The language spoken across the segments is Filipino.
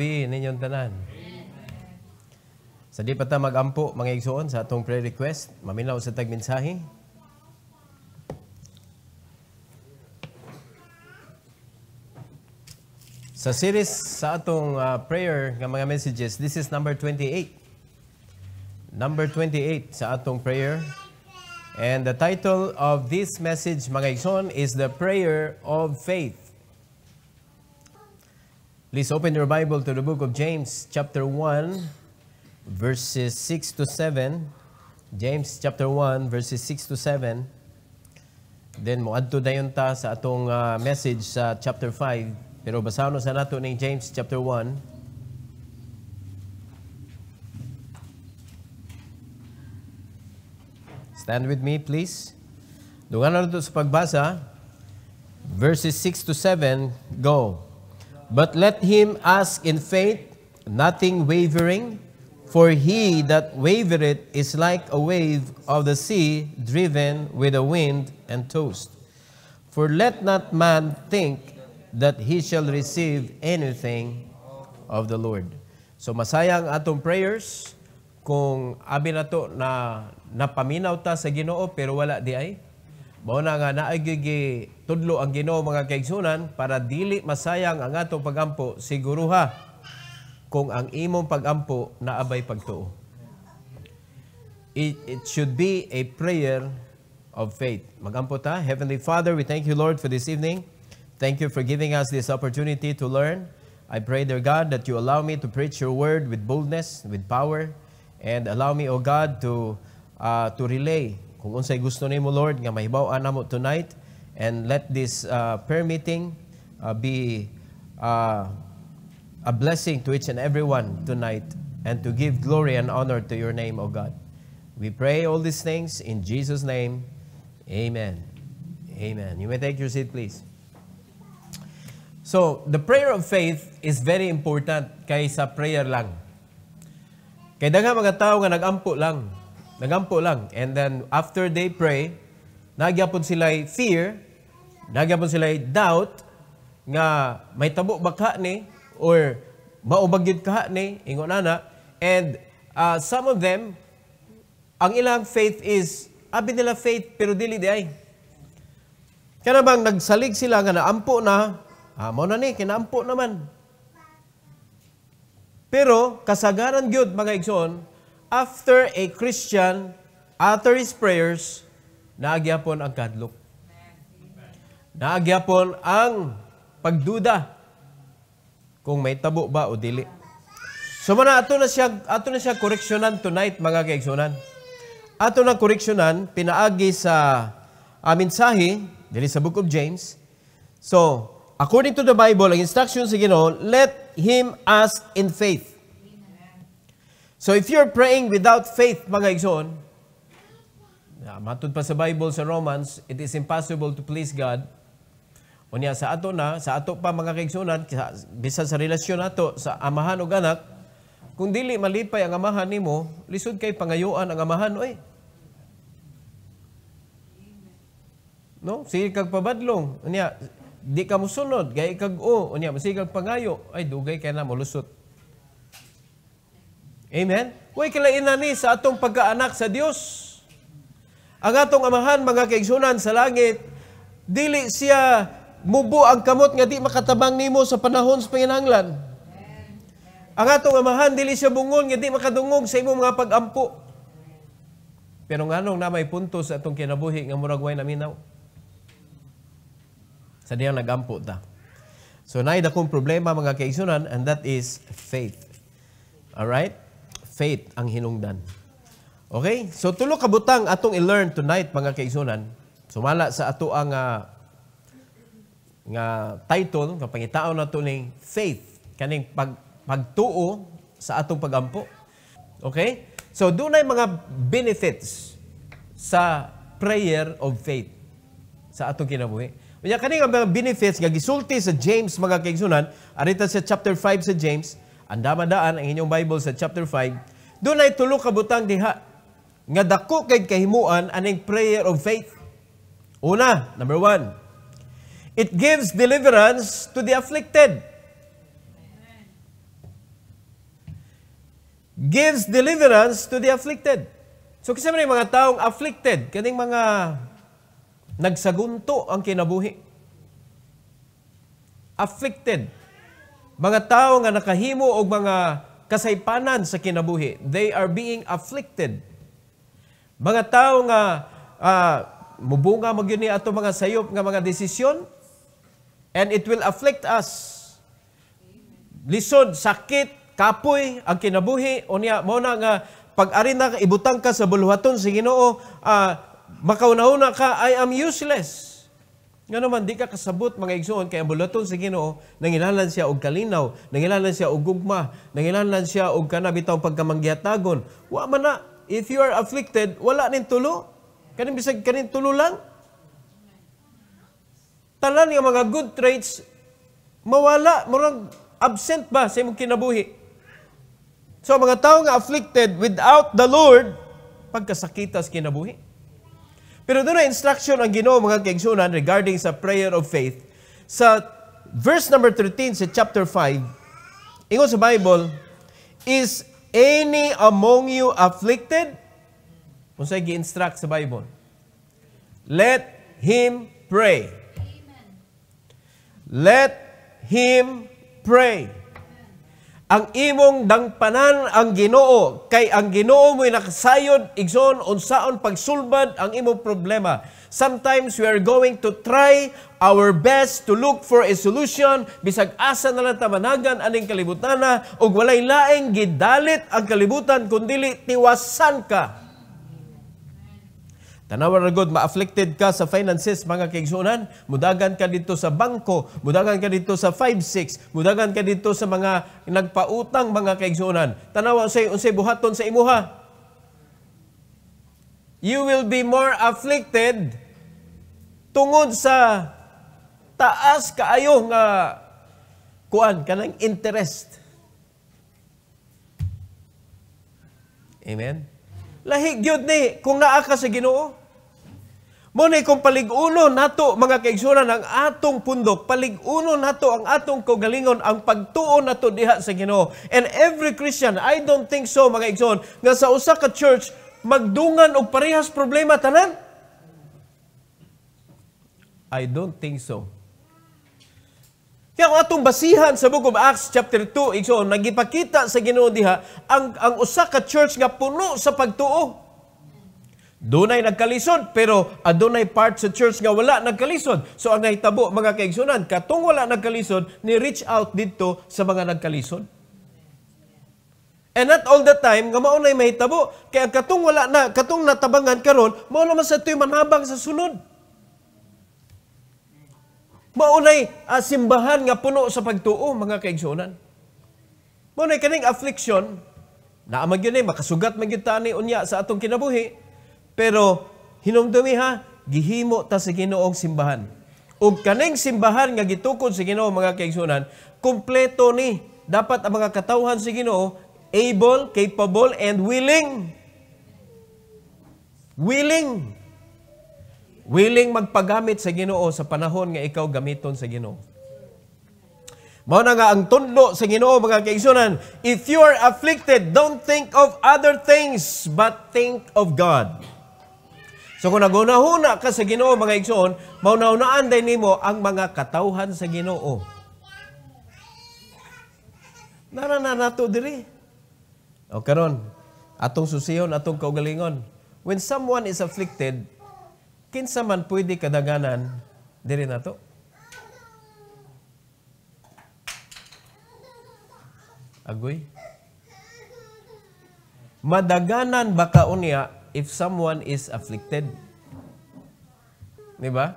gabi ninyong tanan. Sa di pa ta magampo mga igsuon sa atong prayer request, maminaw sa tagmensahe. Sa series sa atong uh, prayer ng mga messages, this is number 28. Number 28 sa atong prayer. And the title of this message, mga igsoon, is The Prayer of Faith. Please open your Bible to the book of James, chapter 1, verses 6 to 7. James chapter 1, verses 6 to 7. Then, muadto dayon ta sa atong uh, message sa chapter 5. Pero basahon sa nato ni James chapter 1. Stand with me, please. Dungan na sa pagbasa. Verses 6 to 7, go. But let him ask in faith, nothing wavering, for he that wavereth is like a wave of the sea driven with a wind and tossed. For let not man think that he shall receive anything of the Lord. So masaya ang atong prayers kung abi na to na napaminaw ta sa Ginoo pero wala di ay Mao na nga naagigi tudlo ang Ginoo mga kaigsunan para dili masayang ang ato pagampo siguruha kung ang imong pagampo naabay pagtuo. It, it should be a prayer of faith. Magampo ta, Heavenly Father, we thank you Lord for this evening. Thank you for giving us this opportunity to learn. I pray, dear God, that you allow me to preach your word with boldness, with power, and allow me, O oh God, to, uh, to relay kung unsay gusto ni mo, Lord nga mahibaw-an namo tonight and let this uh, prayer meeting uh, be uh, a blessing to each and everyone tonight and to give glory and honor to your name, O God. We pray all these things in Jesus' name. Amen. Amen. You may take your seat, please. So, the prayer of faith is very important kaysa prayer lang. Kay daghang mga tao nga nagampo lang. Nagampo lang. And then, after they pray, nagyapon sila'y fear, nagyapon sila'y doubt, nga may tabo ba ka ni, or maubagyod ka ni, ingon ana. And uh, some of them, ang ilang faith is, abi nila faith, pero dili di ay. Kaya bang nagsalig sila nga naampo na, ah, mo na ni, kinaampo naman. Pero, kasagaran gyud mga igsoon, after a Christian utter his prayers, naagyapon ang kadlok. Naagyapon ang pagduda kung may tabo ba o dili. So mana ato na siya ato na siya koreksyonan tonight mga kaigsunan. Ato na koreksyonan pinaagi sa amin sahi dili sa book of James. So according to the Bible ang instruction sa Ginoo, let him ask in faith So if you're praying without faith, mga igsoon, matud pa sa Bible sa Romans, it is impossible to please God. Unya sa ato na, sa ato pa mga kaigsunan, bisan sa relasyon nato sa amahan o anak, kung dili malipay ang amahan nimo, lisod kay pangayuan ang amahan oy. No, sige kag pabadlong. Unya, di ka musunod, gay kag o, unya masigag pangayo, ay dugay kay na molusot. Amen? Huwag kalainani sa atong pagkaanak sa Dios. Ang atong amahan, mga kaigsunan sa langit, dili siya mubo ang kamot nga di makatabang nimo sa panahon sa panginanglan. Ang atong amahan, dili siya bungol nga di makadungog sa imong mga pagampo. Pero nga nung na may punto sa atong kinabuhi nga muragway naminaw. Sa diyang nagampo ta. So, naid kong problema mga kaigsunan and that is faith. Alright? faith ang hinungdan. Okay? So tulo kabutang atong i-learn tonight mga kaigsunan. Sumala sa ato ang ah, nga title nga pangitaon nato ning faith kaning pag pagtuo sa atong pagampo. Okay? So dunay mga benefits sa prayer of faith sa atong kinabuhi. Unya kaning mga benefits nga gisulti sa James mga kaigsunan, arita sa chapter 5 sa James, Andam-andaan ang inyong Bible sa chapter 5. Doon ay tulo ka butang diha nga dako kay kahimuan aning prayer of faith. Una, number one, it gives deliverance to the afflicted. Gives deliverance to the afflicted. So kasi mga mga taong afflicted, kaning mga nagsagunto ang kinabuhi. Afflicted mga tao nga nakahimo og mga kasaypanan sa kinabuhi, they are being afflicted. Mga tao nga uh, mubunga magyuni ato mga sayop nga mga desisyon and it will afflict us. Lisod, sakit, kapoy ang kinabuhi unya mo na nga pag-ari na ibutang ka sa buluhaton sa Ginoo, uh, ah, makauna-una ka, I am useless. Nga naman, di ka kasabot mga igsoon, kaya bulaton sa ginoo, nangilalan siya og kalinaw, nangilalan siya og gugma, nangilalan siya og kanabitaw pagkamanggiyatagon. Wa man na, if you are afflicted, wala nin tulo. Kanin bisag kanin tulo lang. Talan nga mga good traits, mawala, murang absent ba sa imong kinabuhi. So, mga tao nga afflicted without the Lord, pagkasakita sa kinabuhi. Pero doon na instruction ang Ginoo mga kaigsunan regarding sa prayer of faith. Sa verse number 13 sa chapter 5, ingon sa Bible, Is any among you afflicted? Kung sa'yo gi-instruct sa Bible. Let him pray. Let him pray ang imong dangpanan ang Ginoo kay ang Ginoo mo'y nakasayod igsoon unsaon pagsulbad ang imong problema. Sometimes we are going to try our best to look for a solution bisag asa na lang tamanagan aning kalibutana ug walay laing gidalit ang kalibutan kun dili tiwasan ka Tanawa ra ma-afflicted ka sa finances mga kaigsunan, mudagan ka dito sa bangko, mudagan ka dito sa 56, mudagan ka dito sa mga nagpautang mga kaigsunan. Tanawa say unsay buhaton sa imuha. You will be more afflicted tungod sa taas kaayo nga kuan kanang interest. Amen. Lahi gyud ni kung naa ka sa Ginoo. Muna kung paliguno nato mga kaigsunan ang atong pundok, paliguno nato ang atong kogalingon, ang pagtuo nato diha sa Ginoo. And every Christian, I don't think so mga igsoon, nga sa usa ka church magdungan og parehas problema tanan. I don't think so. Kaya ang atong basihan sa Book of Acts chapter 2, igsoon, nagipakita sa Ginoo diha ang ang usa ka church nga puno sa pagtuo. Dunay nagkalisod pero adunay part sa church nga wala nagkalisod. So ang nahitabo mga kaigsunan katung wala nagkalisod ni reach out didto sa mga nagkalisod. And not all the time nga mao nay mahitabo kaya katung wala na katung natabangan karon mao naman sa tuy manabang sa sunod. Maunay uh, ah, simbahan nga puno sa pagtuo mga kaigsunan. Maunay kaning affliction na amag yun eh, makasugat magyud tani unya sa atong kinabuhi pero hinumdumi ha, gihimo ta sa Ginoong simbahan. Ug kaning simbahan nga gitukod sa Ginoo mga kaigsunan, kumpleto ni dapat ang mga katawhan sa Ginoo able, capable and willing. Willing. Willing magpagamit sa Ginoo sa panahon nga ikaw gamiton sa Ginoo. Mao na nga ang tundo sa Ginoo mga kaigsunan, if you are afflicted, don't think of other things but think of God. So kung naguna-huna ka sa Ginoo mga igsoon, maunaunaan din nimo ang mga katauhan sa Ginoo. Narana nato diri. O karon, atong susiyon, atong kaugalingon. When someone is afflicted, kinsa man pwede kadaganan diri nato. Agoy. Madaganan baka unya if someone is afflicted. Diba?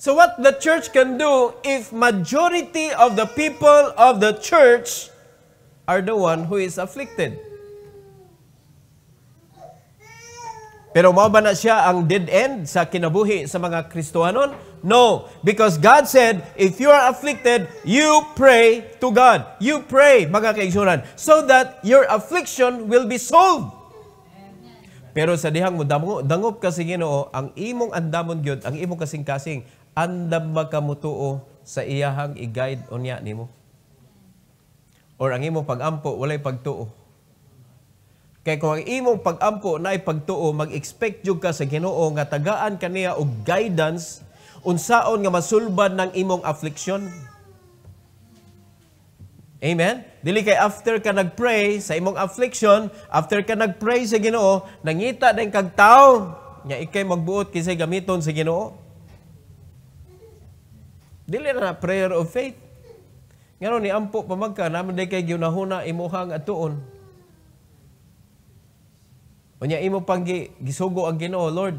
So what the church can do if majority of the people of the church are the one who is afflicted? Pero mao ba na siya ang dead end sa kinabuhi sa mga Kristohanon? No, because God said, if you are afflicted, you pray to God. You pray, mga kaigsunan, so that your affliction will be solved. Pero sa dihang mo dango, dangop kasi Ginoo ang imong andamon gyud, ang imong kasing-kasing andam makamutuo sa iyahang i-guide unya nimo. Or ang imong pagampo walay pagtuo. Kay kung ang imong pagampo na pagtuo, mag-expect jud ka sa Ginoo nga tagaan kaniya og guidance unsaon nga masulbad ng imong affliction. Amen? Dili kay after ka nagpray sa imong affliction, after ka nagpray sa Ginoo, nangita din kag tawo nya ikay magbuot kisay gamiton sa Ginoo. Dili na prayer of faith. Ngano ni ampo pamagka, magka naman day kay giunahuna imuhang atuon. Unya imo pang gisugo ang Ginoo, Lord,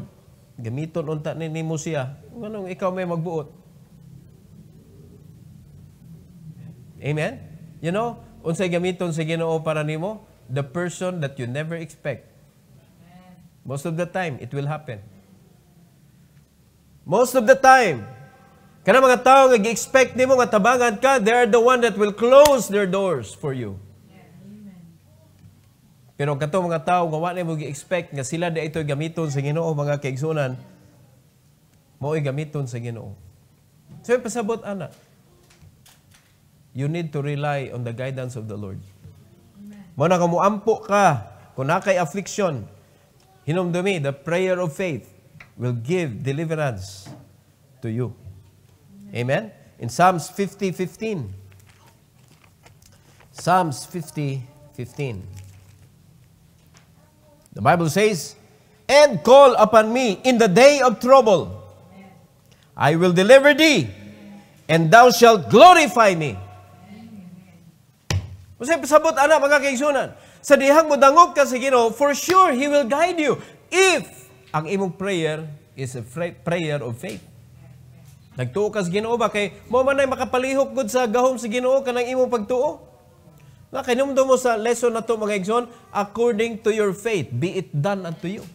gamiton unta ni nimo siya. Nganong ikaw may magbuot? Amen? You know, unsay gamiton sa Ginoo para nimo? The person that you never expect. Most of the time, it will happen. Most of the time, kana mga tao nga gi-expect nimo nga tabangan ka, they are the one that will close their doors for you. Pero kato mga tao nga wala mo gi-expect nga sila da ito'y gamiton sa Ginoo mga kaigsunan, mo'y gamiton sa Ginoo. So, pasabot ana you need to rely on the guidance of the Lord. Mo na kamuampo ka kun nakay affliction. Hinumdumi, the prayer of faith will give deliverance to you. Amen. In Psalms 50:15. Psalms 50:15. The Bible says, "And call upon me in the day of trouble. I will deliver thee, and thou shalt glorify me." Unsay pasabot ana mga kaigsunan? Sa dihang modangog ka sa Ginoo, for sure he will guide you if ang imong prayer is a prayer of faith. Nagtuo ka sa Ginoo ba kay mo man ay makapalihok gud sa gahom sa Ginoo kanang imong pagtuo? Na kinumdo mo sa lesson na to mga igsoon, according to your faith be it done unto you.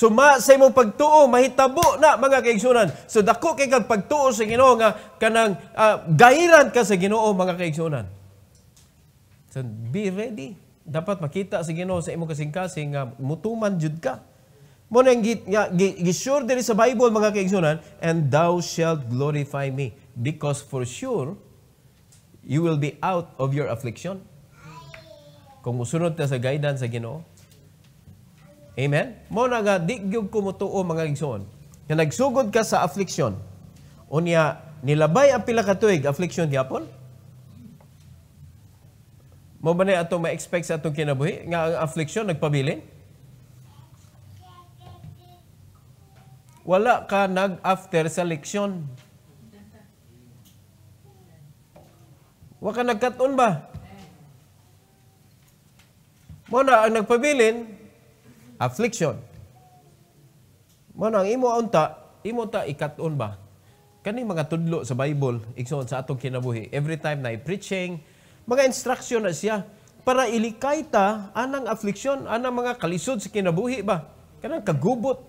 Suma sa imong pagtuo mahitabo na mga kaigsunan. So dako kay kag pagtuo sa Ginoo nga kanang uh, gairan ka sa Ginoo mga kaigsunan. So be ready. Dapat makita sa Ginoo sa imong kasing-kasing nga mutuman jud ka. Mo gi, gisure diri sa Bible mga kaigsunan, and thou shalt glorify me because for sure you will be out of your affliction. Kung musunod ta sa guidance sa Ginoo, Amen? Mo na nga, di gyud kumutuo mga igsoon. Nga nagsugod ka sa affliction. Unya, nilabay ang pila ka tuig affliction gyapon? Mo ba na ato ma-expect sa atong kinabuhi? Nga ang affliction nagpabilin? Wala ka nag-after sa leksyon. Wa ka nagkaton ba? Mo ang nagpabilin, affliction. Mo nang imo unta, imo ta ikatun ba? Kani mga tudlo sa Bible igsoon sa atong kinabuhi. Every time na i-preaching, mga instruction na siya para ilikay ta anang affliction, anang mga kalisod sa kinabuhi ba? Kanang kagubot.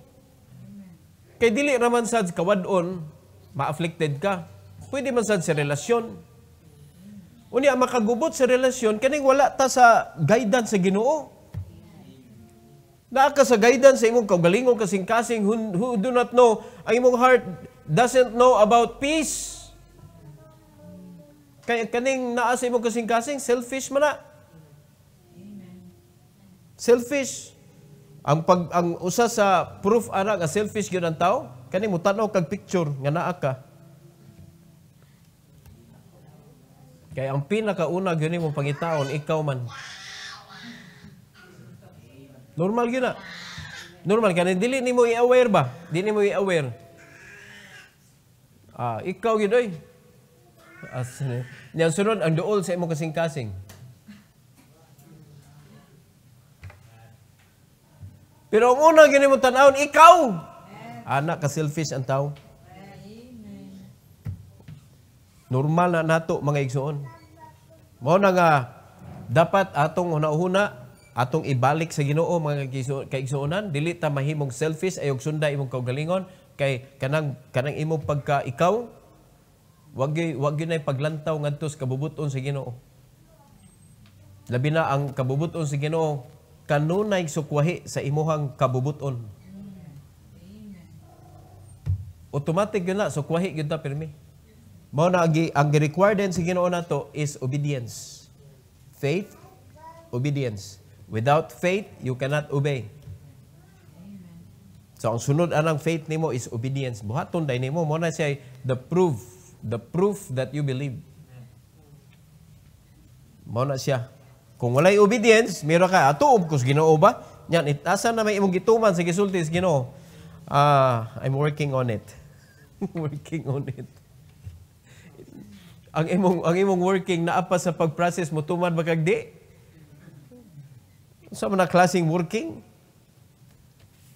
Kay dili raman sad kawad-on, ma-afflicted ka. Pwede man sad sa relasyon. Unya makagubot sa relasyon kaning wala ta sa guidance sa Ginoo. Naa ka sa guidance sa imong kaugalingong kasing-kasing who, who do not know, ang imong heart doesn't know about peace. Kaya kaning naa sa imong kasing-kasing, selfish man Selfish. Ang pag ang usa sa proof ara nga selfish gyud ang tawo, kaning mo aw kag picture nga naa ka. Kaya ang pinakauna gyud mo pangitaon ikaw man. Normal gyud ah. Normal kanin dili nimo i-aware ba? Dili nimo i-aware. Ah, ikaw gid oy. As ah, niya sunod ang duol sa imong kasing-kasing. Pero ang una gini mo tanawon ikaw. Anak ka selfish ang tao. Normal na nato mga igsoon. Mo na nga dapat atong una-una atong ibalik sa Ginoo mga kaigsuonan dili ta mahimong selfish ayog sunda imong kaugalingon kay kanang kanang imong pagka ikaw wag wag yun paglantaw ngadto sa kabubuton sa Ginoo labi na ang kabubuton sa Ginoo kanunay sukwahi sa imuhang kabubuton automatic yun na sukwahi gyud ta pirmi mao na ang required din sa Ginoo nato is obedience faith obedience Without faith, you cannot obey. So ang sunod anang faith nimo is obedience. Buhaton day nimo mo na siya the proof, the proof that you believe. Mo na siya. Kung walay obedience, mira ka atuob kus Ginoo ba? Yan itasa na may imong gituman sa gisulti is Ginoo. Ah, I'm working on it. working on it. ang imong ang imong working naa pa sa pagprocess mo tuman ba kag di? Sa so, mga klaseng working.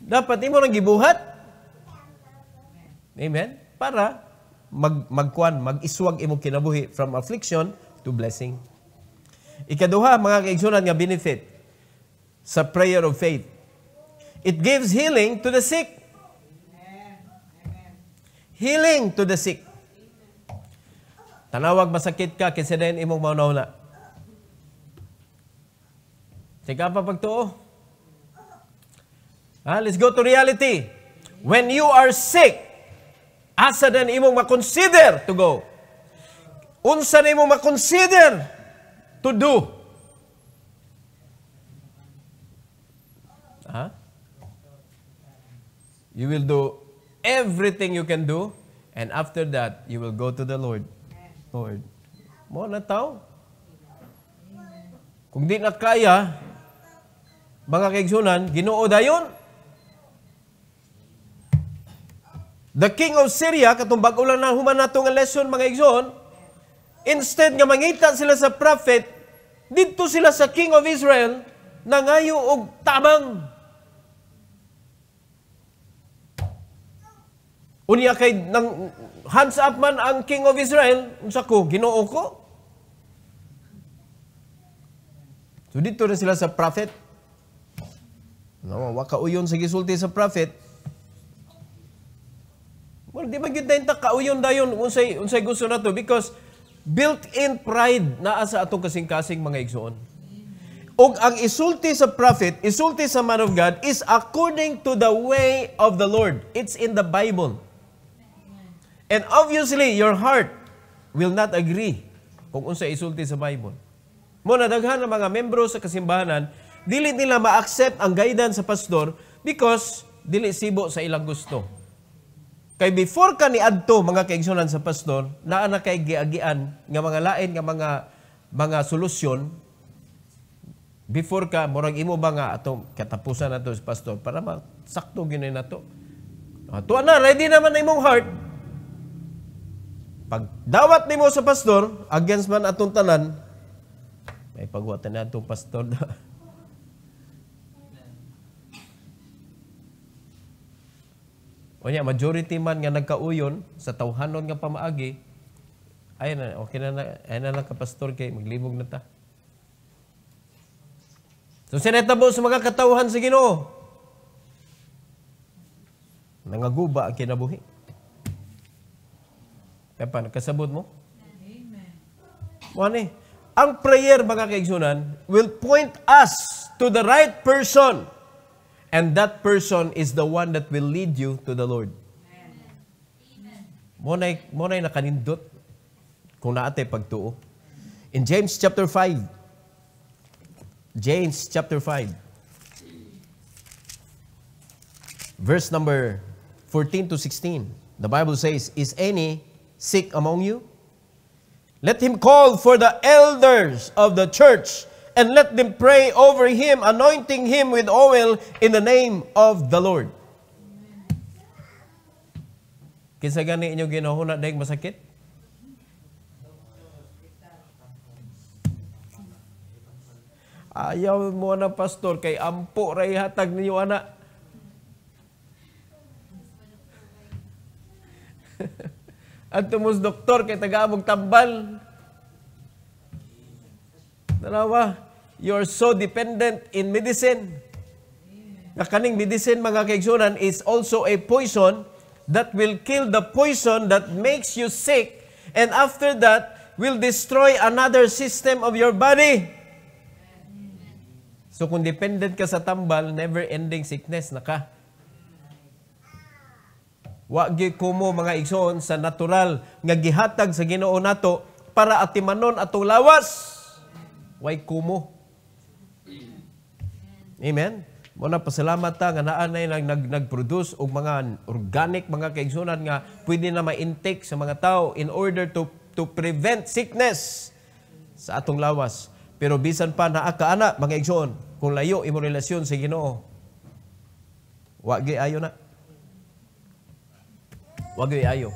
Dapat imo nang gibuhat. Amen? Para mag magkuan, mag-iswag imong kinabuhi from affliction to blessing. Ikaduha, mga kaigsunan nga benefit sa prayer of faith. It gives healing to the sick. Healing to the sick. Tanawag masakit ka, kinsa na imong mauna-una. Teka pa pagtuo. Ah, let's go to reality. When you are sick, asa na imong makonsider to go? Unsa na imong makonsider to do? Ah? You will do everything you can do, and after that, you will go to the Lord. Lord, mo na tao. Kung di na kaya, mga kaigsunan, Ginoo dayon. The king of Syria katong bag lang na human nato nga lesson mga igsoon, instead nga mangita sila sa prophet, didto sila sa king of Israel nangayo og tabang. Unya kay nang hands up man ang king of Israel, unsa ko Ginoo ko? So dito na sila sa prophet No, wa kauyon sa gisulti sa prophet. Well, di ba gyud ta kauyon dayon unsay unsay gusto nato because built-in pride naa sa atong kasing-kasing mga igsoon. Og ang isulti sa prophet, isulti sa man of God is according to the way of the Lord. It's in the Bible. And obviously, your heart will not agree kung unsa isulti sa Bible. Mo na daghan ng mga membro sa kasimbahanan dili nila ma-accept ang guidance sa pastor because dili sibo sa ilang gusto. Kay before ka ni adto mga kaigsunan sa pastor, naa na kay giagian nga mga lain nga mga mga solusyon before ka murag imo ba nga atong katapusan nato sa pastor para sakto gyud nato. Ato na ready naman na imong heart. Pag dawat nimo sa pastor against man atong tanan, may pagwatan na atong pastor. O majority man nga nagkauyon sa tawhanon nga pamaagi, ay na, okay na, na ay na lang kapastor kay maglibog na ta. So sinetabo sa mga katawhan sa Ginoo. Nangaguba ang kinabuhi. Kaya paano kasabot mo? Amen. Ano ni, Ang prayer, mga kaigsunan, will point us to the right person And that person is the one that will lead you to the Lord. Munay, na nakanindot kung naate pagtuo. In James chapter 5, James chapter 5, verse number 14 to 16, the Bible says, Is any sick among you? Let him call for the elders of the church and let them pray over him, anointing him with oil in the name of the Lord. Kinsa gani inyo ginahuna daig masakit? Ayaw mo na pastor kay ampo ra hatag ninyo ana. At tumus doktor kay tagamog tambal. Dalawa you are so dependent in medicine. Na kaning medicine mga kaigsunan is also a poison that will kill the poison that makes you sick and after that will destroy another system of your body. So kung dependent ka sa tambal, never-ending sickness na ka. Wa gyud kumo mga igsoon sa natural nga gihatag sa Ginoo nato para atimanon atong lawas. Way kumo. Amen? Muna pasalamat ta nga naanay nag, nag nag-produce og mga organic mga kaigsunan nga pwede na ma-intake sa mga tao in order to to prevent sickness sa atong lawas. Pero bisan pa naa kaana mga igsoon kung layo imong relasyon sa Ginoo. Wa ayo na. Wa ayo.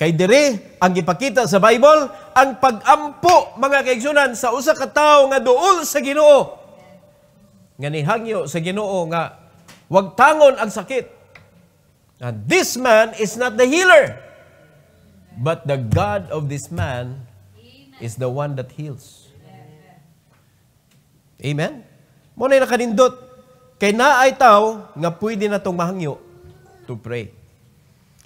Kay dire ang gipakita sa Bible ang pag-ampo mga kaigsunan sa usa ka tawo nga duol sa Ginoo nga Hangyo sa Ginoo nga wag tangon ang sakit. Now, this man is not the healer, but the God of this man is the one that heals. Amen? Muna na kanindot. Kay naay tawo nga pwede na tong mahangyo to pray.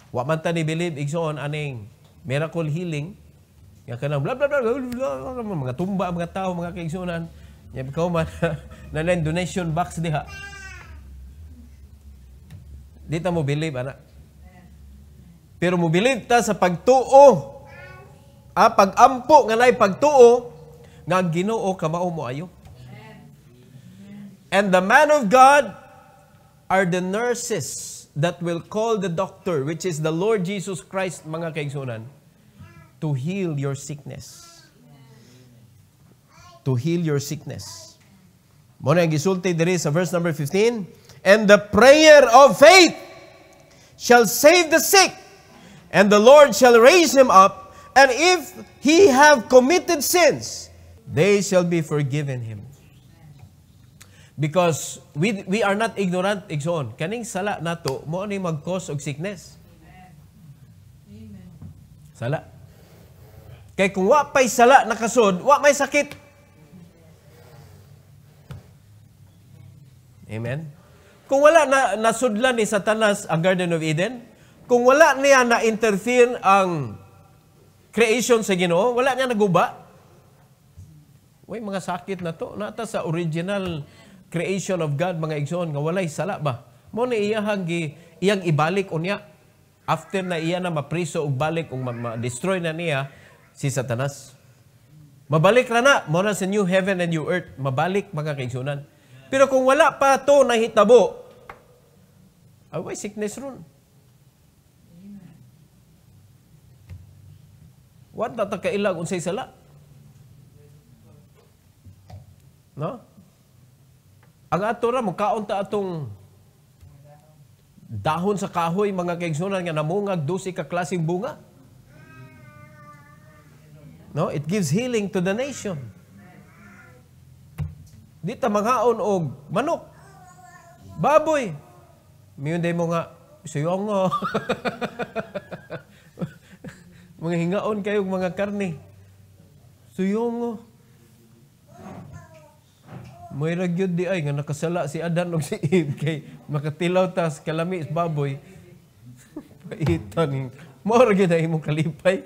Wa man ta ni believe igsoon aning miracle healing nga kanang bla bla bla, bla, mga tumba mga tao mga kaigsunan Ya kau man na lain donation box diha. Di mo believe anak. Pero mo believe ta sa pagtuo. Ah, pagampo nga nay pagtuo nga ang Ginoo kamao mo ayo. And the man of God are the nurses that will call the doctor, which is the Lord Jesus Christ, mga kaigsunan, to heal your sickness to heal your sickness. Mo na gisulti diri sa verse number 15, and the prayer of faith shall save the sick, and the Lord shall raise him up, and if he have committed sins, they shall be forgiven him. Because we we are not ignorant igsoon. Kaning sala nato mo ni mag-cause og sickness. Amen. Sala. Kay kung wa pay sala nakasod, wa may sakit. Amen? Kung wala na nasudlan ni Satanas ang Garden of Eden, kung wala niya na-interfere ang creation sa Ginoo, wala niya naguba. Uy, mga sakit na to. Nata sa original creation of God, mga igsoon, nga walay sala ba? Mo na iyahang gi, iyang ibalik o niya. After na iya na mapriso o balik o ma-destroy na niya si Satanas. Mabalik na na. Mo na sa new heaven and new earth. Mabalik mga kaigsunan. Pero kung wala pa to na hitabo, away sickness ron. What na takailag unsay sala? No? Ang ato ra mo ta atong dahon sa kahoy mga kaigsunan nga namungag dosi ka klaseng bunga. No, it gives healing to the nation. Di ta manghaon og manok. Baboy. Miyon day mo nga, sayo nga. mga hingaon kayo mga karne. Suyong. May ragyod di ay nga nakasala si Adan og si Eve kay makatilaw ta sa kalami sa baboy. Paitan. Mao ra gyud imong kalipay.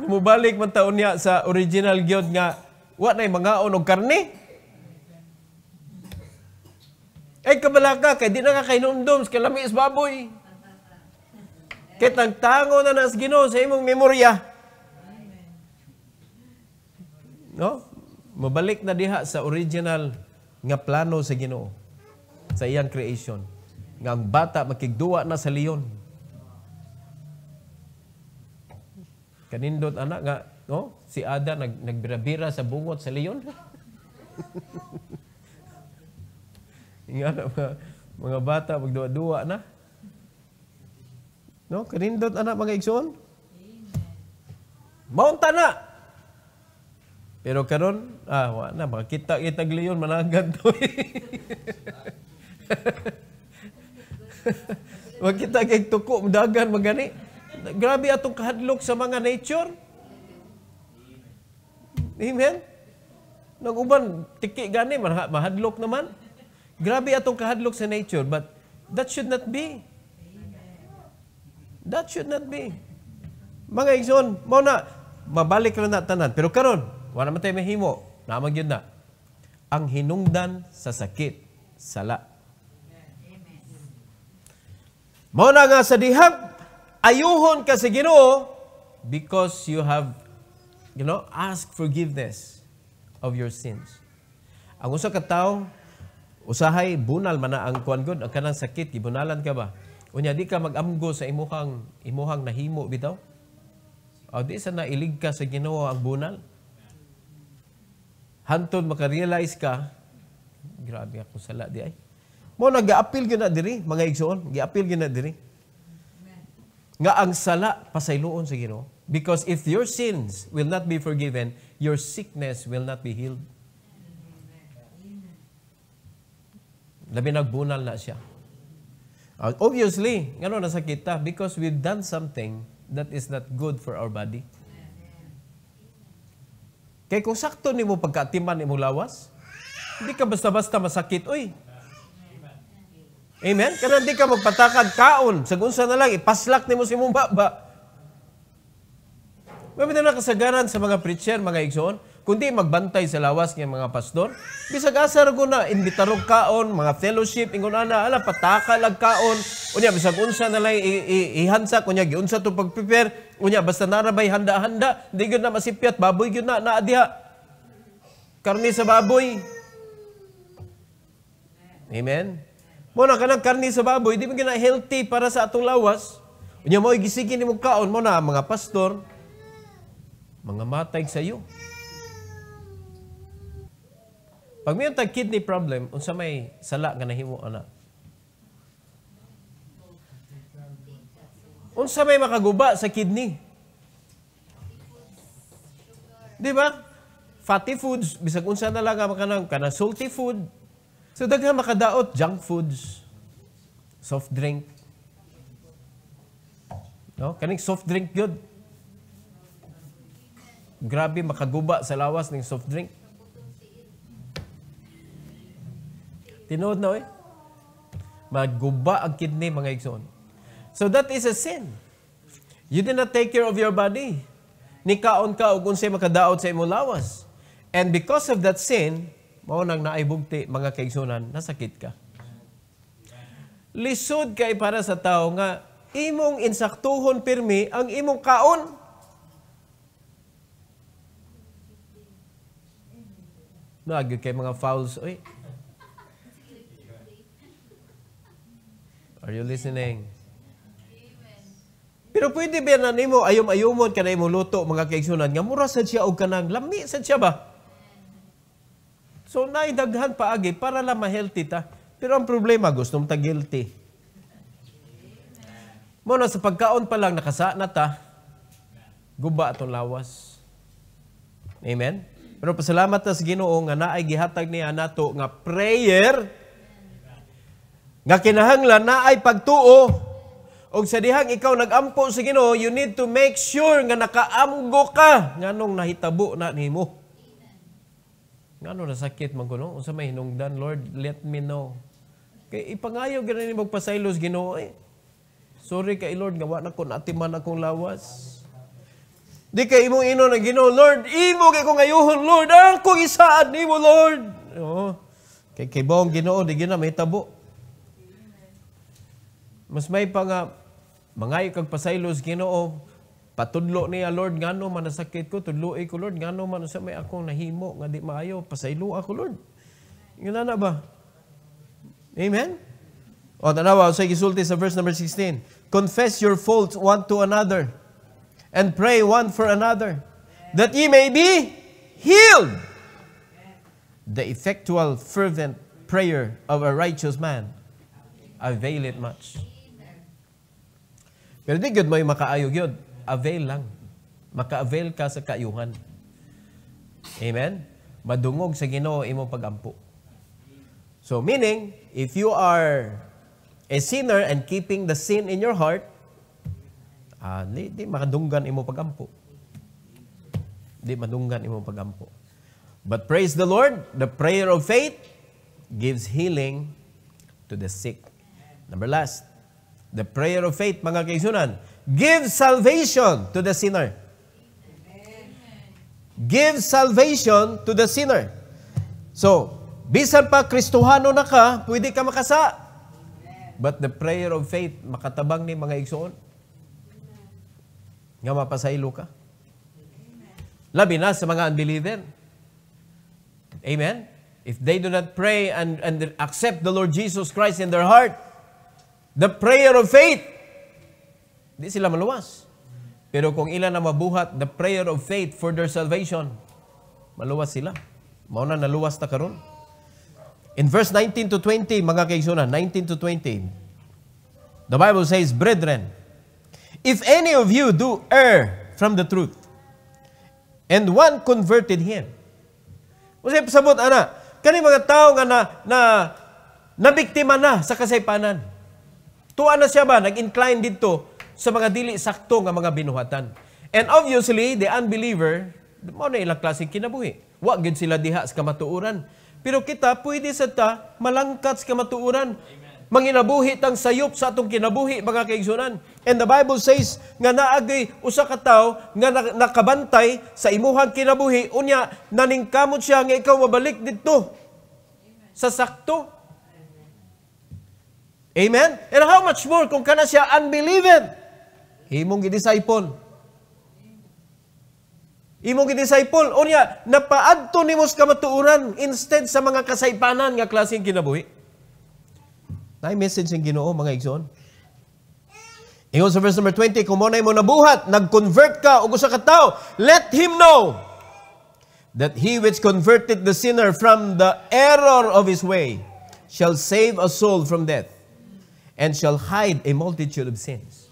Mubalik man taon niya sa original gyud nga Wa na'y mga unog karne. Ay kabalaka, kay di na ka kay noondom, baboy. Kay tangtango na nas Ginoo sa imong memorya. No? Mabalik na diha sa original nga plano sa Ginoo sa iyang creation nga ang bata makigduwa na sa leon. Kanindot anak nga No? Si Ada nag, nagbirabira sa bungot sa leon. Nga na mga, mga bata, magduwa-duwa na. No? Kanindot anak mga igsoon? Maunta na! Pero karon ah, wa na, makita itag leon, managad to. kita kay tuko, dagan, magani. Grabe atong kahadlok sa mga nature. Amen? Naguban, tiki gani, mahadlok naman. Grabe atong kahadlok sa nature, but that should not be. That should not be. Mga igsoon, mo na, mabalik lang na tanan. Pero karon, wala man tayo mahimo. Namag yun na. Ang hinungdan sa sakit, sala. Mo na nga sa dihang ayuhon ka sa Ginoo because you have you know, ask forgiveness of your sins. Ang usa ka tawo usahay bunal man ang kuan gud ang kanang sakit gibunalan ka ba? Unya di ka magamgo sa imuhang imuhang nahimo bitaw. O di sa nailig ka sa Ginoo ang bunal. Hantod makarealize ka, grabe ako sala di ay. Mo nag-appeal gyud na diri mga igsoon, gi-appeal gyud na diri. Nga ang sala pasayloon sa Ginoo. Because if your sins will not be forgiven, your sickness will not be healed. Labi nagbunal na siya. Uh, obviously, ano nasakit ta? Because we've done something that is not good for our body. Kaya kung sakto ni mo pagkaatiman ni mo lawas, hindi ka basta-basta masakit, uy. Amen? Kaya hindi ka magpatakad kaon. Sa unsa na lang, ipaslak ni mo si mong baba. May na kasagaran sa mga preacher, mga igsoon, kundi magbantay sa lawas ng mga pastor. Bisag asar ko na imbitarog kaon, mga fellowship, ingon na ala pataka lag kaon. Unya bisag unsa na lang ihansa kunya giunsa to pag-prepare. Unya basta narabay handa-handa, di gyud na masipyat baboy gyud na naadiha. diha. Karni sa baboy. Amen. Mo kanang karni sa baboy, di ba healthy para sa atong lawas? Unya mo gisigin nimo kaon mo na mga pastor, mga matay sa iyo. Pag may tag kidney problem, unsa may sala nga nahimo ana? Unsa may makaguba sa kidney? Di ba? Fatty foods, bisag unsa na lang kanang kana salty food. So daghang makadaot junk foods, soft drink. No? Kaning soft drink good grabe makaguba sa lawas ng soft drink. Tinood na, eh. Maguba ang kidney, mga igsoon. So that is a sin. You did not take care of your body. Nikaon ka ug unsay makadaot sa imong lawas. And because of that sin, mao nang naibugti mga kaigsoonan, nasakit ka. Lisod kay para sa tao nga imong insaktuhon pirmi ang imong kaon. Na, kay mga fouls. Uy. Are you listening? Pero pwede ba na nimo ayom ayumon kanay mo luto mga kaigsunan nga mura sad siya og kanang lami sad siya ba? So naidaghan paagi para la ma-healthy ta. Pero ang problema gusto mo ta guilty. Mo sa pagkaon pa lang nakasa na ta guba atong lawas. Amen. Pero pasalamat na sa Ginoo nga naay gihatag niya nato nga prayer nga kinahanglan na ay pagtuo og sa dihang ikaw nagampo sa Ginoo, you need to make sure nga nakaamgo ka nganong nahitabo na nimo. Ngano na sakit man kuno unsa may hinungdan Lord, let me know. Kay ipangayo gyud ni magpasaylos Ginoo. Eh. Sorry kay Lord nga wa na ko natiman akong lawas. Di kay imong ino na Ginoo Lord, imo kay ko ngayuhon Lord, ang kong isaad nimo Lord. Oo. Kay kay bawong Ginoo di gina may tabo. Mas may pa nga mangay kag pasaylos Ginoo, patudlo niya Lord ngano man nasakit ko, tudloy ko Lord ngano man sa may akong nahimo nga di maayo, pasaylo ako Lord. Ingana na ba? Amen. O tanawa, say gisulti sa verse number 16. Confess your faults one to another and pray one for another, that ye may be healed. The effectual, fervent prayer of a righteous man availeth much. Pero di good may makaayog yun. Avail lang. Maka-avail ka sa kayuhan. Amen? Madungog sa ginoo imong pagampo. So meaning, if you are a sinner and keeping the sin in your heart, Uh, di, di makadunggan imo pagampo. Di madunggan imo pagampo. But praise the Lord, the prayer of faith gives healing to the sick. Number last, the prayer of faith, mga kaisunan, gives salvation to the sinner. Give salvation to the sinner. So, bisan pa Kristuhano na ka, pwede ka makasa. But the prayer of faith, makatabang ni mga igsoon nga mapasailo ka. Labi na sa mga unbeliever. Amen? If they do not pray and, and accept the Lord Jesus Christ in their heart, the prayer of faith, di sila maluwas. Pero kung ilan na mabuhat, the prayer of faith for their salvation, maluwas sila. Mauna naluwas ta karon. In verse 19 to 20, mga kaigsunan, 19 to 20, the Bible says, Brethren, If any of you do err from the truth, and one converted him. Kasi pasabot, ana, kani mga tao nga na, na nabiktima na sa kasaypanan. Tuwa na siya ba, nag-incline dito sa mga dili sakto nga mga binuhatan. And obviously, the unbeliever, mo na ilang klaseng kinabuhi. Wa gid sila diha sa kamatuuran. Pero kita pwede sa ta malangkat sa kamatuuran. Amen. Manginabuhi tang sayop sa atong kinabuhi mga kaigsunan. And the Bible says nga naagay usa ka tawo nga nakabantay sa imuhang kinabuhi unya naningkamot siya nga ikaw mabalik didto sa sakto. Amen. And how much more kung kana siya unbeliever? Imong gidisciple. Imong gi-disciple unya napaadto nimo sa kamatuoran instead sa mga kasaypanan nga klase kinabuhi. Nay message ang Ginoo mga igsoon. Ingon sa verse number 20, kung mo na mo nabuhat, nag-convert ka, o gusto ka tao, let him know that he which converted the sinner from the error of his way shall save a soul from death and shall hide a multitude of sins.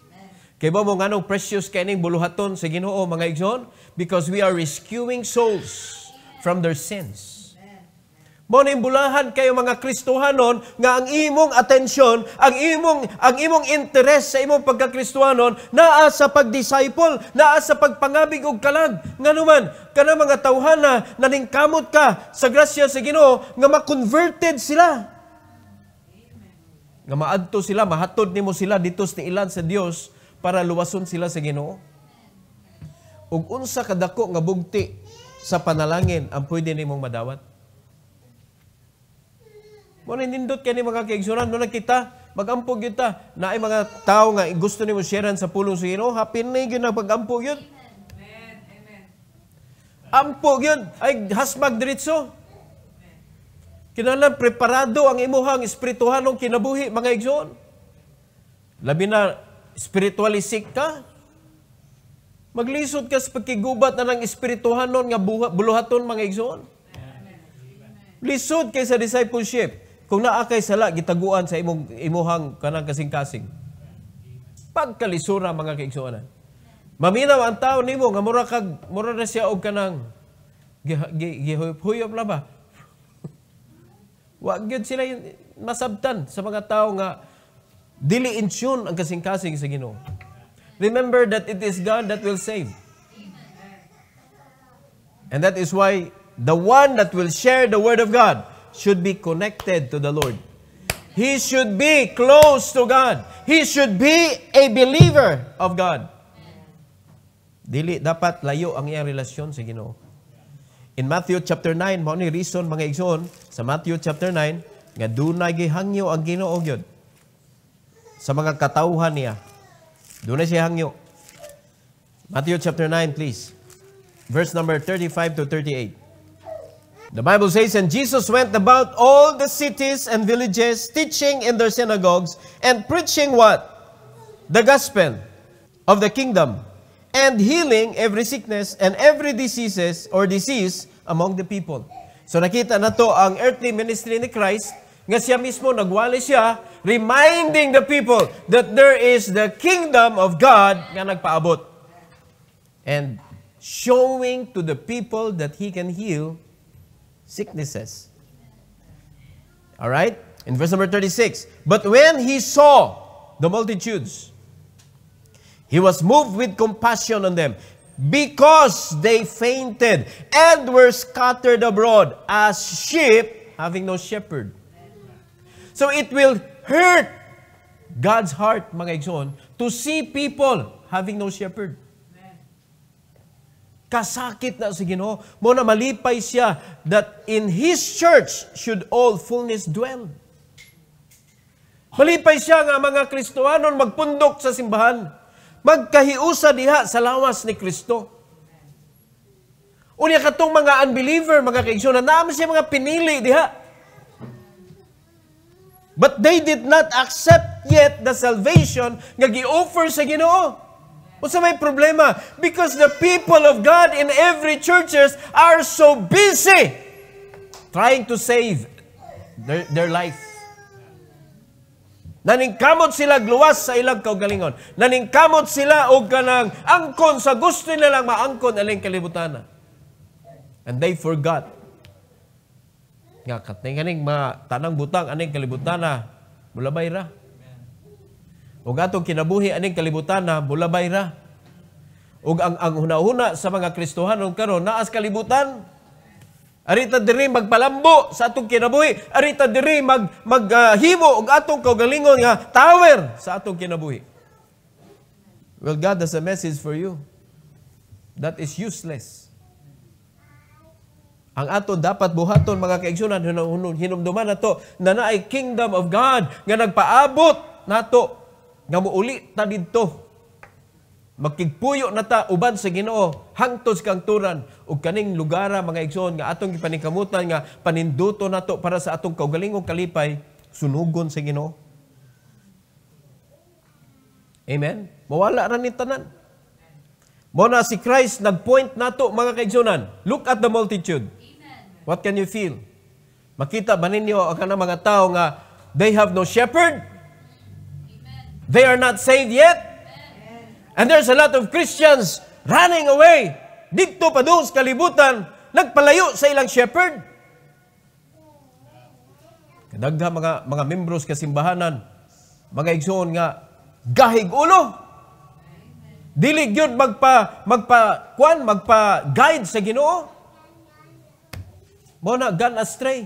Kaya ba mo nga nung precious kaning buluhaton sa ginoo, mga igsoon? Because we are rescuing souls from their sins. Mo bulahan kayo mga Kristohanon nga ang imong atensyon, ang imong ang imong interes sa imong pagkakristohanon naa sa pagdisciple, naa sa pagpangabig og kalag. Nganuman, kana mga tawhana naningkamot ka sa grasya sa Ginoo nga ma-converted sila. Nga maadto sila, mahatod nimo sila dito sa ilan sa Dios para luwason sila sa Ginoo. Ug unsa kadako nga bugti sa panalangin ang pwede nimong madawat? Muna nindot kani mga kaigsuran, nung nagkita, magampog yun ta. Na ay mga tao nga gusto ni mo sharehan sa pulong sa Ginoo, hapin na yun na pagampog yun. Ampog yun. Ay hasbag diritso. Kinalan, preparado ang imuhang espirituhanong kinabuhi, mga igsoon. Labi na, sick ka, Maglisod ka sa pagkigubat na ng espirituhanon nga buluhaton mga igsoon. Lisod kay sa discipleship kung naa kay sala gitaguan sa imong imuhang kanang kasing-kasing. Pagkalisura mga kaigsoonan. Maminaw ang tao nimo nga mura kag mura na siya og kanang gihuyop na ba? Wa gyud sila masabtan sa mga tao nga dili insyon ang kasing-kasing sa Ginoo. Remember that it is God that will save. And that is why the one that will share the word of God should be connected to the Lord. He should be close to God. He should be a believer of God. Dili dapat layo ang iyang relasyon sa Ginoo. In Matthew chapter 9, mao ni reason mga igsoon sa Matthew chapter 9 nga dunay gihangyo ang Ginoo gyud sa mga katawhan niya. Dunay siya hangyo. Matthew chapter 9 please. Verse number 35 to 38. The Bible says, And Jesus went about all the cities and villages, teaching in their synagogues, and preaching what? The gospel of the kingdom, and healing every sickness and every diseases or disease among the people. So nakita na to ang earthly ministry ni Christ, nga siya mismo nagwali siya, reminding the people that there is the kingdom of God nga nagpaabot. And showing to the people that He can heal sicknesses. All right? In verse number 36, But when he saw the multitudes, he was moved with compassion on them, because they fainted and were scattered abroad as sheep having no shepherd. So it will hurt God's heart, mga igsoon, to see people having no shepherd kasakit na sa Ginoo mo na malipay siya that in his church should all fullness dwell malipay siya nga mga Kristohanon magpundok sa simbahan magkahiusa diha sa lawas ni Kristo unya tong mga unbeliever mga kaigsoonan naam siya mga pinili diha but they did not accept yet the salvation nga gi-offer sa Ginoo Unsa may problema? Because the people of God in every churches are so busy trying to save their, their life. Naningkamot sila gluwas sa ilang kaugalingon. Naningkamot sila og kanang angkon sa gusto nilang maangkon aling kalibutan. na. And they forgot nga katinganing ma tanang butang aning kalibutan na mulabay ra. Ug atong kinabuhi aning kalibutan na bulabay ra. Ug ang ang hunahuna sa mga Kristohanon karon naas kalibutan. Arita diri magpalambo sa atong kinabuhi. Arita diri mag maghimo uh, og atong kaugalingon nga tower sa atong kinabuhi. Well, God has a message for you. That is useless. Ang ato dapat buhaton mga kaigsunan hinumduman nato na naay kingdom of God nga nagpaabot nato nga muuli ta didto magkigpuyo na ta uban sa Ginoo hangtod sa kanturan ug kaning lugara mga igsoon nga atong gipaningkamutan nga paninduto nato para sa atong kaugalingong kalipay sunugon sa Ginoo Amen mawala ra ni tanan mo na si Christ nagpoint nato mga kaigsoonan. look at the multitude Amen. what can you feel makita ba ninyo ang mga tao nga they have no shepherd They are not saved yet. And there's a lot of Christians running away dito pa doon sa kalibutan, nagpalayo sa ilang shepherd. Kadagha mga, mga membros ka simbahanan, mga igsoon nga, gahig ulo. Dili gyud magpa magpa kwan magpa guide sa Ginoo. Mo na gan astray.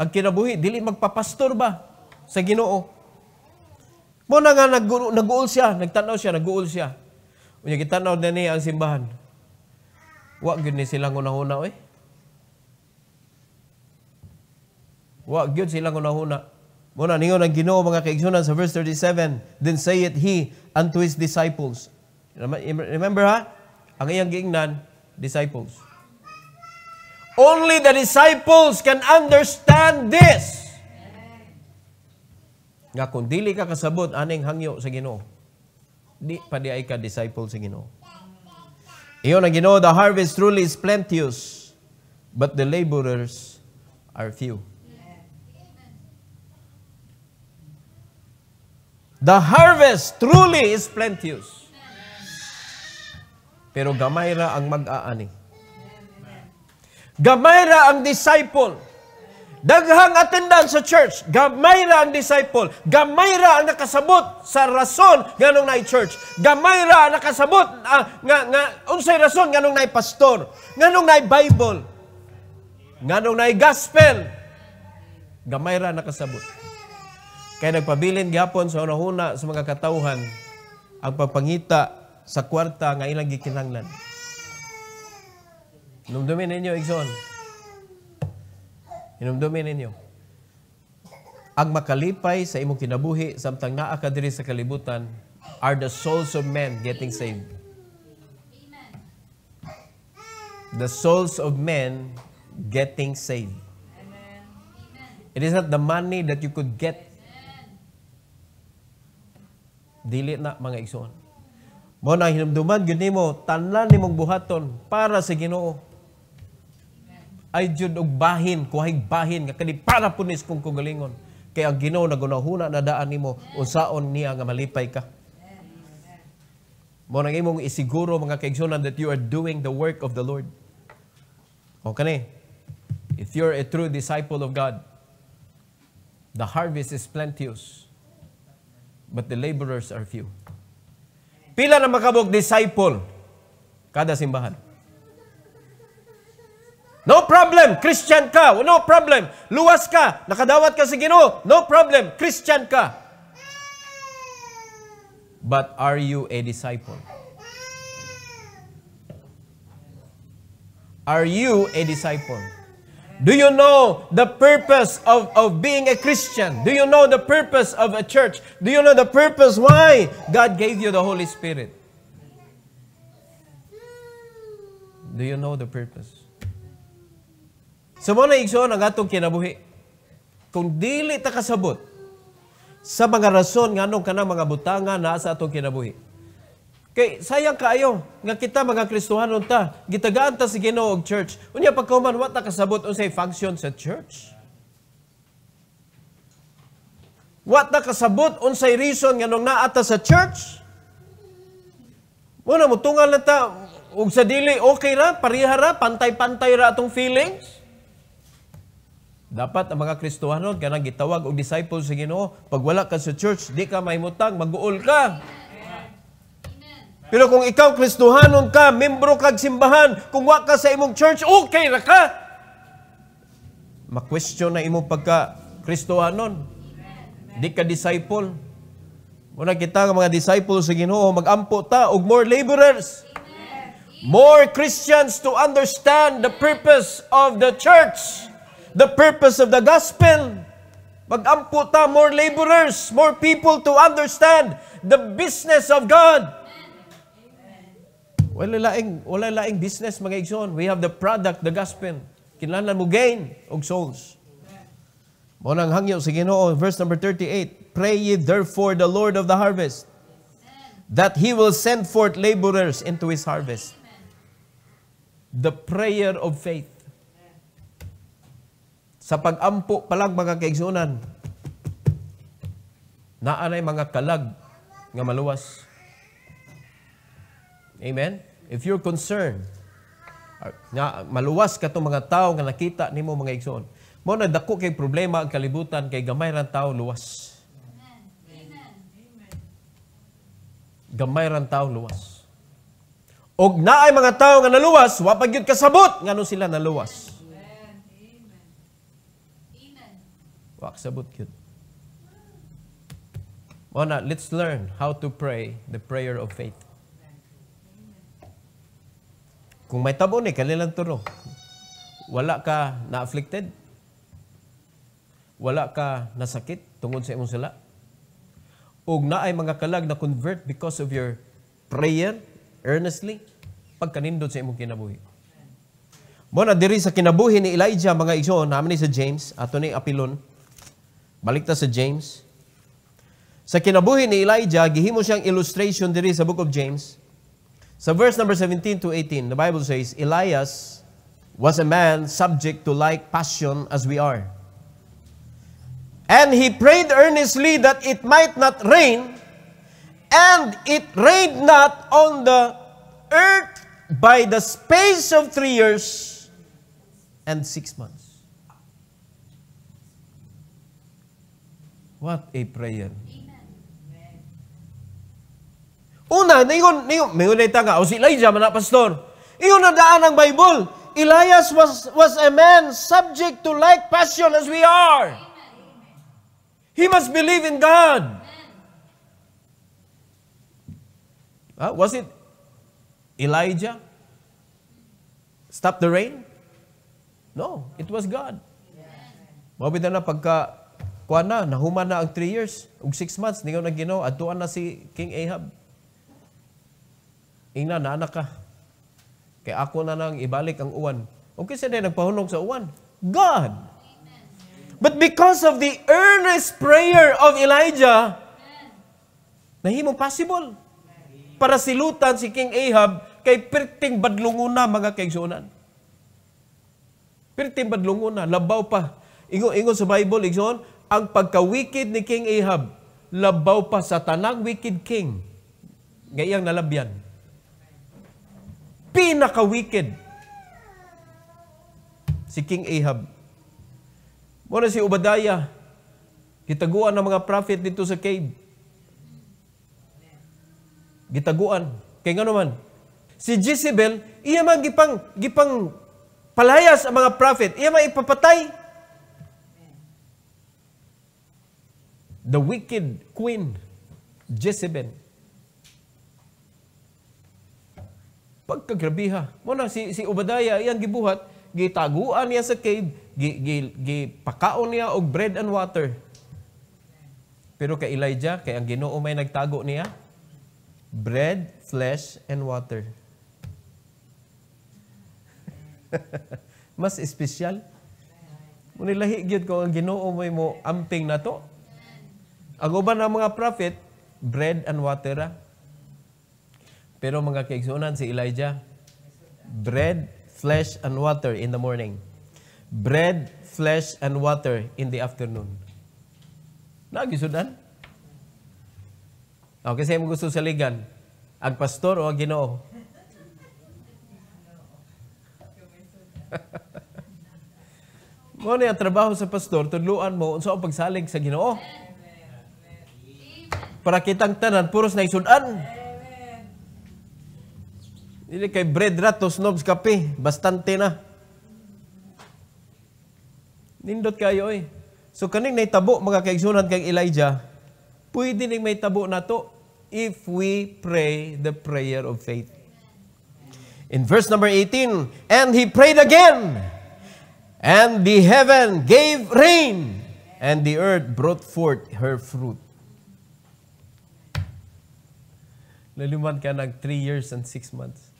Ang kinabuhi dili magpapastor ba sa Ginoo? Mo na nga nag-uol siya, nagtanaw siya, nag-uol siya. Unya gitanaw na niya ang simbahan. Wa gyud ni silang una-una eh. Wa gyud silang una-una. Mo na ningon ang Ginoo mga kaigsoonan sa verse 37, then say it he unto his disciples. Remember ha? Ang iyang giingnan, disciples. Only the disciples can understand this. Nga kung dili ka kasabot aning hangyo sa Ginoo, di padi di ay ka disciple sa Ginoo. Iyon ang Ginoo, the harvest truly is plenteous, but the laborers are few. The harvest truly is plenteous. Pero gamay ra ang mag-aani. Gamay ra ang disciple. Daghang attendance sa church, gamay ra ang disciple, gamay ra ang nakasabot sa rason nganong nay church, gamay ra ang nakasabot ah, nga nga unsay rason nganong nay pastor, nganong nay Bible, nganong nay gospel. Gamay ra nakasabot. Kay nagpabilin gihapon sa unahuna sa mga katawhan ang pagpangita sa kwarta nga ilang gikinanglan. Numdumin ninyo, Igson. Hinumdumin ninyo. Ang makalipay sa imong kinabuhi samtang naa ka diri sa kalibutan are the souls of men getting saved. The souls of men getting saved. It is not the money that you could get. Dili na mga igsoon. Mo na hinumduman gyud nimo tanan nimong buhaton para sa Ginoo ay jud og bahin kuhayg bahin nga kalipara punis kung kugalingon kay ang Ginoo nagunahuna na daan nimo unsaon niya nga malipay ka mo nang imong isiguro mga kaigsunan that you are doing the work of the Lord okay if you're a true disciple of God the harvest is plenteous but the laborers are few pila na makabog disciple kada simbahan No problem, Christian ka. No problem, luwas ka. Nakadawat ka sa Ginoo. No problem, Christian ka. But are you a disciple? Are you a disciple? Do you know the purpose of, of being a Christian? Do you know the purpose of a church? Do you know the purpose why God gave you the Holy Spirit? Do you know the purpose? Sa so, mga igsoon ang atong kinabuhi, kung dili ta kasabot sa mga rason nga anong kanang mga butanga na sa atong kinabuhi. Kay sayang kaayo nga kita mga Kristohanon ta, gitagaan ta si Ginoo og church. Unya pagkahuman wa ta kasabot unsay function sa church. Wa ta kasabot unsay reason nga nung naata sa church. Muna mo tungal na ta og sa dili okay ra, pareha ra, pantay-pantay ra atong feelings. Dapat ang mga Kristohanon kanang gitawag og disciples sa Ginoo, pag wala ka sa church, di ka mahimutang, maguol ka. Pero kung ikaw Kristohanon ka, membro kag simbahan, kung wa ka sa imong church, okay ra ka. Ma-question na imong pagka Kristohanon. Di ka disciple. Muna kita mga disciples sa Ginoo, magampo ta og more laborers. More Christians to understand the purpose of the church the purpose of the gospel. Magampo ta more laborers, more people to understand the business of God. Wala laing, wala laing business mga igsoon. We have the product, the gospel. Kinlanan mo gain og souls. Mo nang hangyo sa Ginoo, verse number 38. Pray ye therefore the Lord of the harvest that he will send forth laborers into his harvest. The prayer of faith. Sa pagampo palang mga kaigsunan, naanay mga kalag nga maluwas. Amen? If you're concerned, ah, nga maluwas ka itong mga tao nga nakita nimo mga igsoon. Mo na dako kay problema ang kalibutan kay gamay ran tao luwas. Amen. Gamay ran tao luwas. Og naay mga tao nga naluwas, wa pa gyud kasabot ngano sila naluwas. Wa sabot cute. Mona, let's learn how to pray the prayer of faith. Kung may tabo ni, kanilang turo. Wala ka na-afflicted. Wala ka nasakit tungod sa imong sila. Ug na ay mga kalag na convert because of your prayer earnestly pagkanindot sa imong kinabuhi. Mo diri sa kinabuhi ni Elijah mga igsoon, namin ni sa James ato ni Apilon Balik ta sa James. Sa kinabuhi ni Elijah, gihimo siyang illustration diri sa book of James. Sa verse number 17 to 18, the Bible says, Elias was a man subject to like passion as we are. And he prayed earnestly that it might not rain, and it rained not on the earth by the space of three years and six months. What a prayer. Amen. Una, ningon, ningon, mingon na nga, o si Elijah, mana pastor. Iyon na daan ang Bible. Elias was, was a man subject to like passion as we are. Amen. He must believe in God. Uh, was it Elijah? Stop the rain? No, it was God. Mabit na na pagka kuha na, nahuman na ang 3 years, ug 6 months, ningaw na ginaw, aduan na si King Ahab. Ingna, naanak ka. Kay ako na nang ibalik ang uwan. Okay, siya din, nagpahulong sa uwan. God! Amen. But because of the earnest prayer of Elijah, Amen. nahimong possible. Para silutan si King Ahab kay pirting badlunguna mga kaigsunan. Pirting badlunguna, labaw pa. Ingon, ingon sa Bible, igsoon, ang pagkawikid ni King Ahab, labaw pa sa tanang wicked king ngayang nalabyan. Pinaka-wicked si King Ahab. Muna si Ubadiah, gitaguan ng mga prophet dito sa cave. Gitaguan. Kaya nga naman, si Jezebel, iya man gipang, gipang palayas ang mga prophet. Iya man ipapatay the wicked queen, Jezebel. Pagkagrabiha. Muna, si, si Obadiah, iyang gibuhat, gitaguan niya sa cave, gipakaon niya og bread and water. Pero kay Elijah, kay ang ginoo may nagtago niya, bread, flesh, and water. Mas espesyal. Muna lahi gyud ko ang ginoo may mo amping na to. Ang uban ng mga prophet, bread and water. Ah. Pero mga kaigsunan, si Elijah, bread, flesh, and water in the morning. Bread, flesh, and water in the afternoon. Nagisudan? O, oh, kasi mo gusto saligan, ang pastor o ang ginoo? Mo na trabaho sa pastor, tudluan mo unsa ang pagsalig sa Ginoo para kitang tanan puros na isudan. Dili kay bread ratos, nobs, kape, bastante na. Nindot kayo eh. So kaning naitabo mga kaigsunan kang Elijah, pwede ning may tabo na to if we pray the prayer of faith. In verse number 18, And he prayed again, and the heaven gave rain, and the earth brought forth her fruit. Naliman ka nag 3 years and 6 months.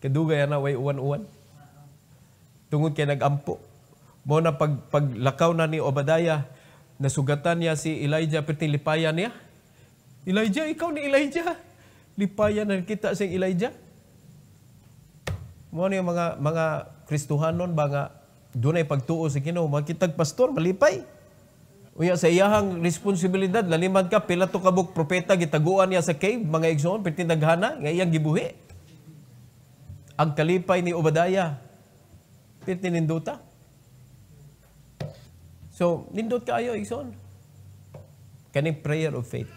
Kadugay na way uwan-uwan. Tungod kay nagampo. Mo na pag paglakaw na ni Obadiah, nasugatan niya si Elijah perti lipayan niya. Elijah, ikaw ni Elijah. Lipayan na kita si Elijah. Mo ni mga mga Kristuhanon ba nga dunay pagtuo sa Ginoo, makitag pastor malipay. Uya sa iyahang responsibilidad laliman ka pila to kabuk propeta gitaguan niya sa cave mga igsoon pertindaghana nga iyang gibuhi. Ang kalipay ni Obadiah pertininduta. So nindot kaayo igsoon. Kaning prayer of faith.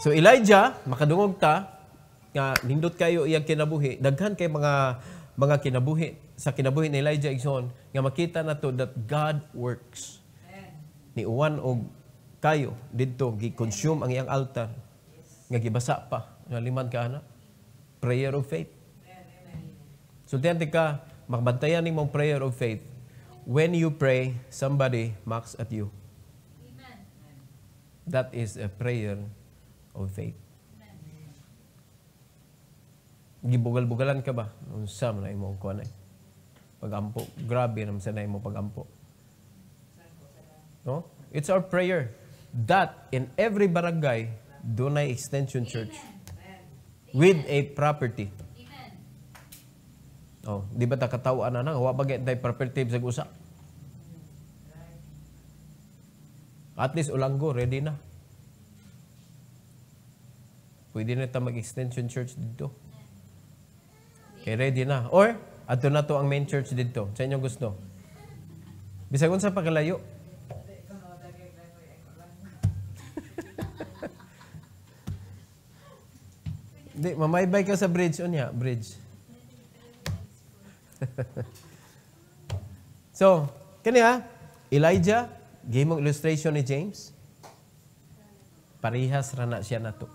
So Elijah makadungog ta nga nindot kayo iyang kinabuhi daghan kay mga mga kinabuhi sa kinabuhi ni Elijah igsoon nga makita nato that God works ni uwan og kayo didto gi-consume ang iyang altar nga gibasa pa liman ka ana prayer of faith sultihan so, ka magbantayan nimong prayer of faith when you pray somebody mocks at you that is a prayer of faith gibugal-bugalan ka ba unsa man imong kuanay pagampo grabe naman sa na imong pagampo No? It's our prayer that in every barangay, Dunay Extension Church Amen. with a property. Amen. Oh, di ba takatawaan na nang wa ba tay property sa usa? At least ulanggo ready na. Pwede na ta mag-extension church dito. Okay, ready na. Or, ato na to ang main church dito. Sa inyong gusto. Bisag unsa pa kalayo, Di, mamaybay ka sa bridge. O niya, bridge. so, kaniya, Elijah, gave illustration ni James. Parihas rana siya na to.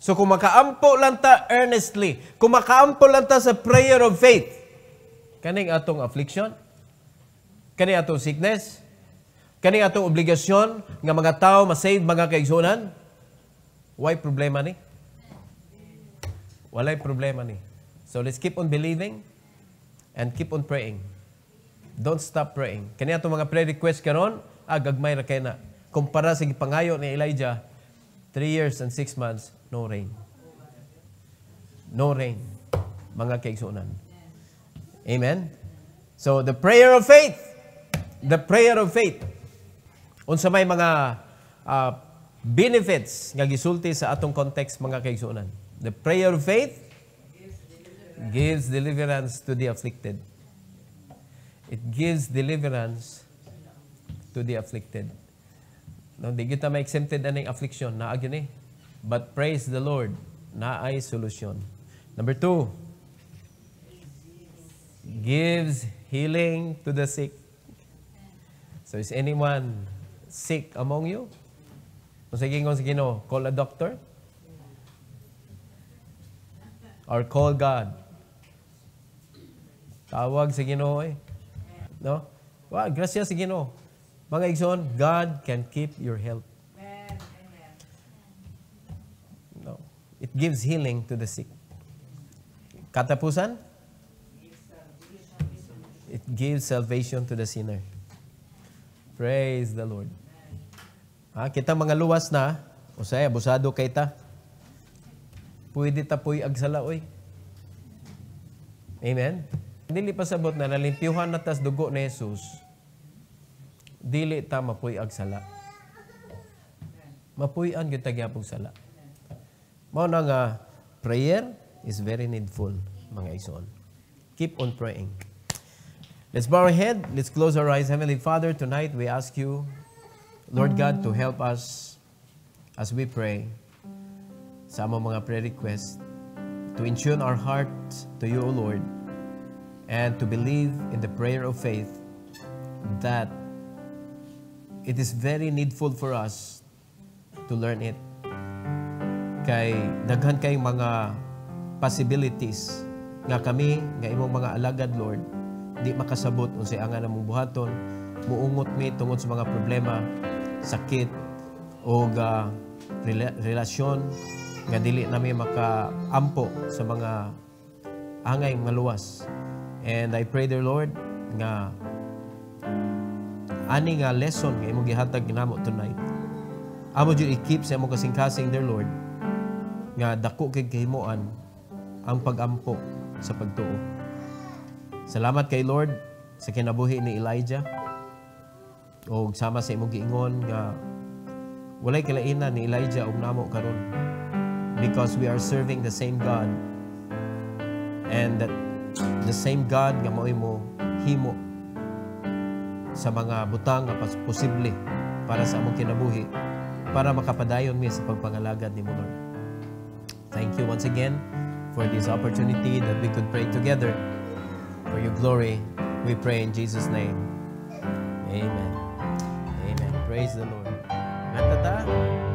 So kung makaampo lang ta earnestly, kung makaampo lang ta sa prayer of faith, kaning atong affliction, kaning atong sickness, kaning atong obligasyon nga mga tao ma-save mga kaigsoonan, Why problema ni? Walay problema ni. So let's keep on believing and keep on praying. Don't stop praying. Kanya itong mga prayer request karon agagmay ah, ra kay na. Kumpara sa pangayo ni Elijah, 3 years and 6 months, no rain. No rain. Mga kaigsunan. Amen? So, the prayer of faith. The prayer of faith. Unsa may mga uh, benefits nga gisulti sa atong context mga kaigsuonan. The prayer of faith gives deliverance. to the afflicted. It gives deliverance to the afflicted. No, di kita ma-exempted aning affliction. Na yun eh. But praise the Lord, naay solusyon. Number two, gives healing to the sick. So is anyone sick among you? Kung sige kung sige no, call a doctor? Or call God? Tawag sa Ginoo eh. No? Wow, gracias sa Ginoo. Mga igsoon, God can keep your health. No. It gives healing to the sick. Katapusan? It gives salvation to the sinner. Praise the Lord. Ha, kita mga luwas na, usay, abusado kay ta. Pwede ta po'y agsalaoy. Amen? Dili pasabot na nalimpyuhan na tas dugo ni Jesus, dili ta mapuy agsala. Mapuy-an yung tagyapong sala. Mao na nga, prayer is very needful, mga ison. Keep on praying. Let's bow our head. Let's close our eyes. Heavenly Father, tonight we ask you Lord God, to help us as we pray sa among mga prayer request, to intune our heart to you, O Lord, and to believe in the prayer of faith that it is very needful for us to learn it. Kay daghan kay mga possibilities nga kami nga imong mga alagad Lord di makasabot unsay ang anamong buhaton muungot mi tungod sa mga problema sakit o uh, relasyon nga dili nami makaampo sa mga angay maluwas. And I pray dear Lord nga ani nga lesson nga imong gihatag namo tonight. Amo jud i-keep sa imong kasing-kasing dear Lord nga dako kay kahimuan ang pagampo sa pagtuo. Salamat kay Lord sa kinabuhi ni Elijah o sama sa imong giingon nga walay kalainan ni Elijah og namo karon because we are serving the same God and that the same God nga mo imo himo sa mga butang nga posible para sa among kinabuhi para makapadayon mi sa pagpangalagad ni Lord. Thank you once again for this opportunity that we could pray together. For your glory, we pray in Jesus' name. Amen. Praise the Lord. Né,